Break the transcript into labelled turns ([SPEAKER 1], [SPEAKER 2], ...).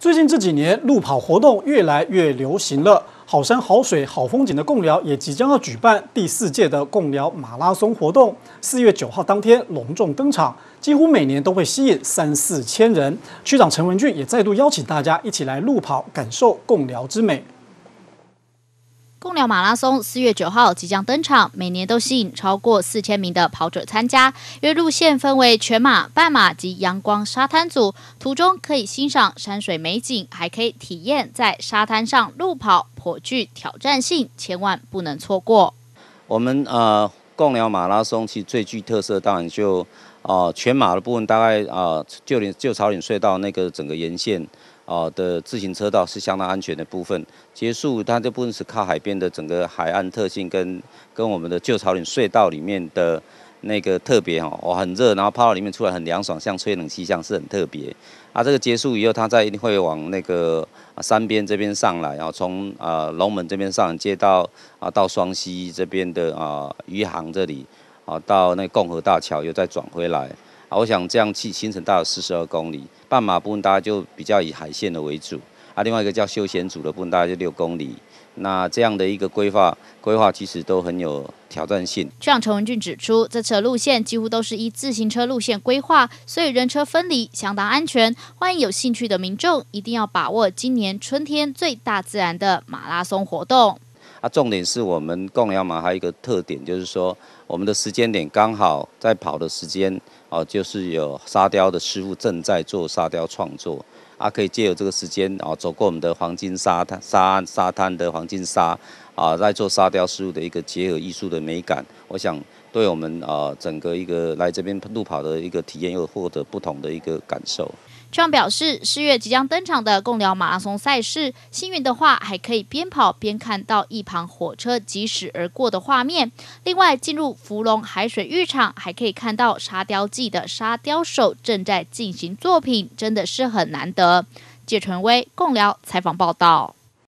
[SPEAKER 1] 最近这几年，路跑活动越来越流行了。好山好水好风景的贡寮也即将要举办第四届的贡寮马拉松活动，四月九号当天隆重登场，几乎每年都会吸引三四千人。区长陈文俊也再度邀请大家一起来路跑，感受贡寮之美。
[SPEAKER 2] 共寮马拉松四月九号即将登场，每年都吸引超过四千名的跑者参加。约路线分为全马、半马及阳光沙滩组，途中可以欣赏山水美景，还可以体验在沙滩上路跑，颇具挑战性，千万不能错过。
[SPEAKER 3] 我们呃，共寮马拉松其实最具特色，当然就哦全马的部分，大概啊就连旧草岭隧道那个整个沿线。哦的自行车道是相当安全的部分。结束，它这部分是靠海边的整个海岸特性跟跟我们的旧潮岭隧道里面的那个特别哦，哦很热，然后泡到里面出来很凉爽，像吹冷气一样，是很特别。啊，这个结束以后，它再会往那个山边这边上来，然后从呃龙门这边上，接到啊到双溪这边的啊余杭这里，啊到那共和大桥又再转回来。我想这样去，行程大概四十二公里。半马部分，大家就比较以海线的为主；啊，另外一个叫休闲组的部分，大概就六公里。那这样的一个规划，规划其实都很有挑战性。
[SPEAKER 2] 就长陈文俊指出，这次的路线几乎都是以自行车路线规划，所以人车分离，相当安全。欢迎有兴趣的民众，一定要把握今年春天最大自然的马拉松活动。
[SPEAKER 3] 啊，重点是，我们供养马还有一个特点，就是说，我们的时间点刚好在跑的时间，哦，就是有沙雕的师傅正在做沙雕创作，啊，可以借由这个时间，哦，走过我们的黄金沙滩、沙沙滩的黄金沙。啊，在做沙雕事物的一个结合艺术的美感，我想对我们啊整个一个来这边路跑的一个体验又获得不同的一个感受。
[SPEAKER 2] 记者表示，四月即将登场的共寮马拉松赛事，幸运的话还可以边跑边看到一旁火车疾驶而过的画面。另外，进入芙蓉海水浴场，还可以看到沙雕季的沙雕手正在进行作品，真的是很难得。谢纯威，共聊采访报道。